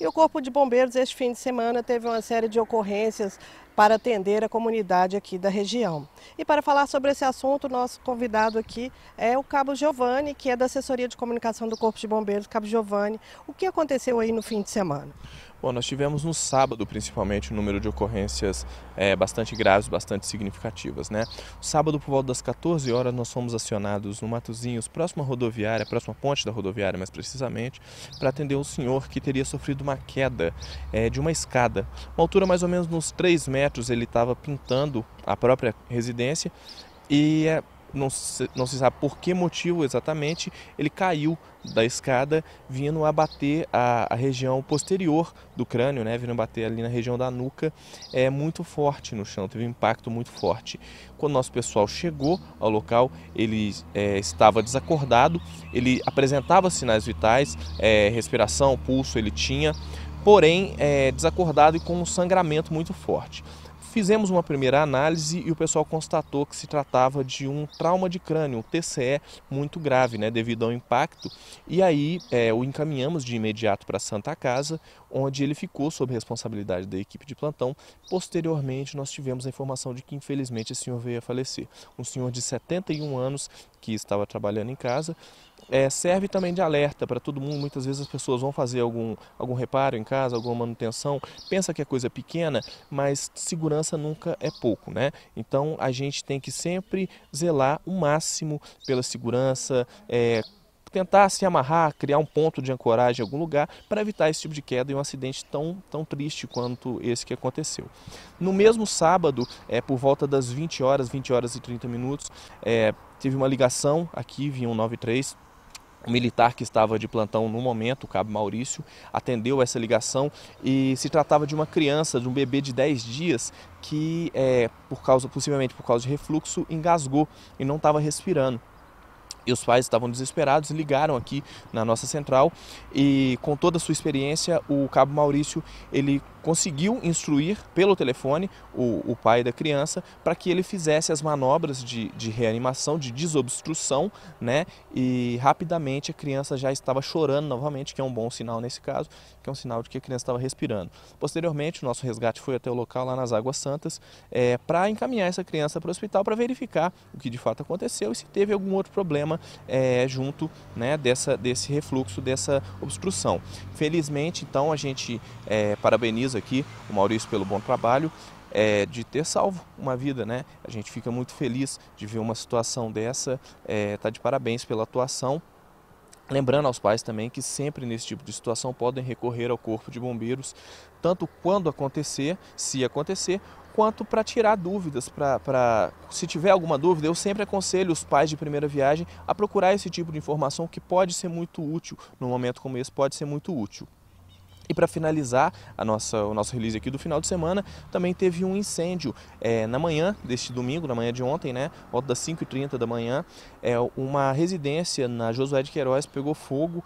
E o Corpo de Bombeiros, este fim de semana, teve uma série de ocorrências para atender a comunidade aqui da região. E para falar sobre esse assunto, nosso convidado aqui é o Cabo Giovanni, que é da Assessoria de Comunicação do Corpo de Bombeiros. Cabo Giovanni, o que aconteceu aí no fim de semana? Bom, nós tivemos no sábado, principalmente, um número de ocorrências é, bastante graves, bastante significativas, né? sábado, por volta das 14 horas, nós fomos acionados no Matozinhos, próxima rodoviária, próxima ponte da rodoviária, mais precisamente, para atender um senhor que teria sofrido uma queda é, de uma escada. Uma altura mais ou menos nos 3 metros, ele estava pintando a própria residência e... É, não se, não se sabe por que motivo exatamente, ele caiu da escada, vindo a bater a, a região posterior do crânio, né, vindo a bater ali na região da nuca, é muito forte no chão, teve um impacto muito forte. Quando nosso pessoal chegou ao local, ele é, estava desacordado, ele apresentava sinais vitais, é, respiração, pulso ele tinha, porém é, desacordado e com um sangramento muito forte. Fizemos uma primeira análise e o pessoal constatou que se tratava de um trauma de crânio, um TCE muito grave, né, devido ao impacto. E aí é, o encaminhamos de imediato para a Santa Casa, onde ele ficou sob responsabilidade da equipe de plantão. Posteriormente, nós tivemos a informação de que infelizmente esse senhor veio a falecer. Um senhor de 71 anos que estava trabalhando em casa é, serve também de alerta para todo mundo. Muitas vezes as pessoas vão fazer algum, algum reparo em casa, alguma manutenção, pensa que é coisa pequena, mas segurança nunca é pouco, né? Então a gente tem que sempre zelar o máximo pela segurança, é, tentar se amarrar, criar um ponto de ancoragem em algum lugar para evitar esse tipo de queda e um acidente tão, tão triste quanto esse que aconteceu. No mesmo sábado, é, por volta das 20 horas, 20 horas e 30 minutos, é, teve uma ligação aqui, vinha um 93 o militar que estava de plantão no momento, o cabo Maurício, atendeu essa ligação e se tratava de uma criança, de um bebê de 10 dias que, é, por causa, possivelmente por causa de refluxo, engasgou e não estava respirando. E os pais estavam desesperados, ligaram aqui na nossa central e com toda a sua experiência, o cabo Maurício, ele conseguiu instruir pelo telefone o, o pai da criança para que ele fizesse as manobras de, de reanimação, de desobstrução, né? E rapidamente a criança já estava chorando novamente, que é um bom sinal nesse caso, que é um sinal de que a criança estava respirando. Posteriormente, o nosso resgate foi até o local lá nas Águas Santas é, para encaminhar essa criança para o hospital para verificar o que de fato aconteceu e se teve algum outro problema problema é, junto né, dessa, desse refluxo, dessa obstrução. Felizmente, então, a gente é, parabeniza aqui o Maurício pelo bom trabalho. É, de ter salvo uma vida, né? A gente fica muito feliz de ver uma situação dessa. É, tá de parabéns pela atuação. Lembrando aos pais também que sempre nesse tipo de situação podem recorrer ao corpo de bombeiros, tanto quando acontecer, se acontecer, quanto para tirar dúvidas. para se tiver alguma dúvida, eu sempre aconselho os pais de primeira viagem a procurar esse tipo de informação que pode ser muito útil, num momento como esse, pode ser muito útil. E para finalizar a nossa, o nosso release aqui do final de semana, também teve um incêndio é, na manhã deste domingo, na manhã de ontem, né? Volta das 5h30 da manhã, é, uma residência na Josué de Queiroz pegou fogo.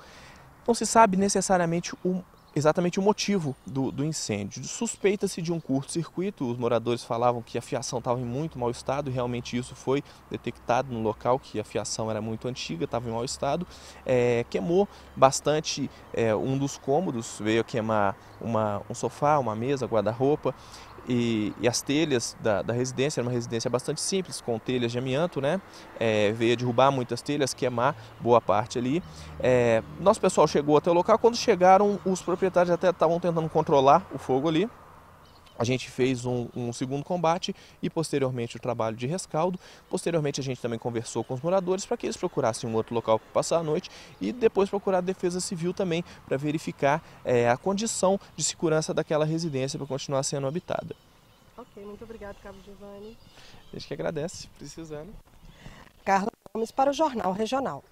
Não se sabe necessariamente o exatamente o motivo do, do incêndio. Suspeita-se de um curto-circuito, os moradores falavam que a fiação estava em muito mau estado, e realmente isso foi detectado no local, que a fiação era muito antiga, estava em mau estado. É, queimou bastante é, um dos cômodos, veio a queimar uma, um sofá, uma mesa, guarda-roupa, e, e as telhas da, da, residência, era uma residência bastante simples, com telhas de amianto, né? É, veio derrubar muitas telhas, queimar boa parte ali. É, nosso pessoal chegou até o local, quando chegaram, os proprietários até estavam tentando controlar o fogo ali a gente fez um, um, segundo combate e posteriormente o trabalho de rescaldo. Posteriormente a gente também conversou com os moradores para que eles procurassem um outro local para passar a noite e depois procurar a defesa civil também para verificar é, a condição de segurança daquela residência para continuar sendo habitada. Ok, muito obrigado, Cabo Giovanni. A gente que agradece, precisando. Carla Gomes para o Jornal Regional.